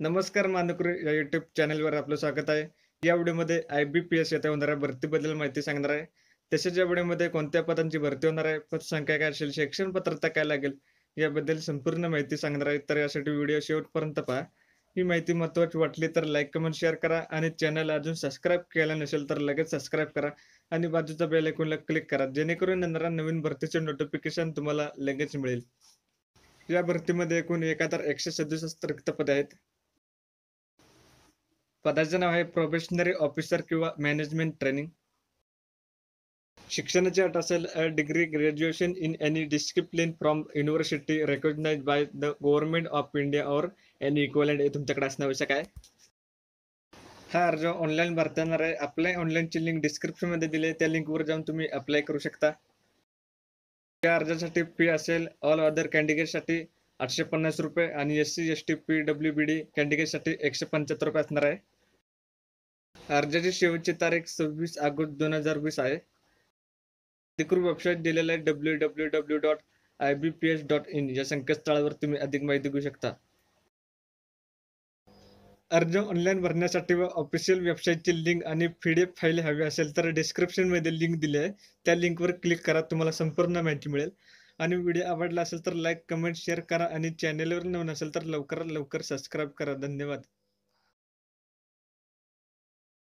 नमस्कार मानकुर या युट्यूब वर आपलं स्वागत आहे या व्हिडिओमध्ये आय बी पी एस येथे होणाऱ्या भरतीबद्दल माहिती सांगणार आहे तसेच या व्हिडिओमध्ये कोणत्या पदांची भरती होणार आहे पदसंख्या काय असेल शिक्षण पत्रता काय लागेल याबद्दल संपूर्ण माहिती सांगणार आहे तर यासाठी व्हिडिओ शेवटपर्यंत पहा ही माहिती महत्वाची वाटली तर लाईक कमेंट शेअर करा आणि चॅनल अजून सबस्क्राईब केला नसेल तर लगेच सबस्क्राईब करा आणि बाजूचा बेल आयकॉनला क्लिक करा जेणेकरून येणाऱ्या नवीन भरतीचे नोटिफिकेशन तुम्हाला लगेच मिळेल या भरतीमध्ये एकूण एक एकशे सदुसष्ट रिक्त पदे आहेत पदाचे नाव आहे प्रोबेशनरी ऑफिसर किंवा मॅनेजमेंट ट्रेनिंग शिक्षणाची अट असेल degree graduation in any discipline from university recognise by the government of India और एनी इक्वलंट हे तुमच्याकडे असणं आवश्यक आहे हा अर्ज ऑनलाईन भरता येणार आहे अप्लाय ची लिंक डिस्क्रिप्शनमध्ये दिली आहे त्या लिंकवर जाऊन तुम्ही अप्लाय करू शकता या अर्जासाठी फी असेल ऑल अदर कॅन्डिडेटसाठी आठशे पन्नास रुपये आणि S C S T P W B D कॅन्डिडेटसाठी एकशे पंच्याहत्तर रुपये असणार आहे अर्जाची शेवटची तारीख सव्वीस ऑगस्ट दोन हजार वीस आहे अधिकृत वेबसाईट दिलेला आहे W W W dot I B P S dot in या संकेतस्थळावर तुम्ही अधिक माहिती घेऊ शकता अर्ज ऑनलाईन भरण्यासाठी व ऑफिशियल वेबसाईटची लिंक आणि पी डी एफ फाईल हवी असेल तर डिस्क्रिप्शनमध्ये लिंक दिली आहे त्या लिंकवर क्लिक करा तुम्हाला संपूर्ण माहिती मिळेल आणि व्हिडिओ आवडला असेल तर लाईक कमेंट शेअर करा आणि चॅनेलवर नवीन असेल तर लवकरात लवकर सबस्क्राईब करा धन्यवाद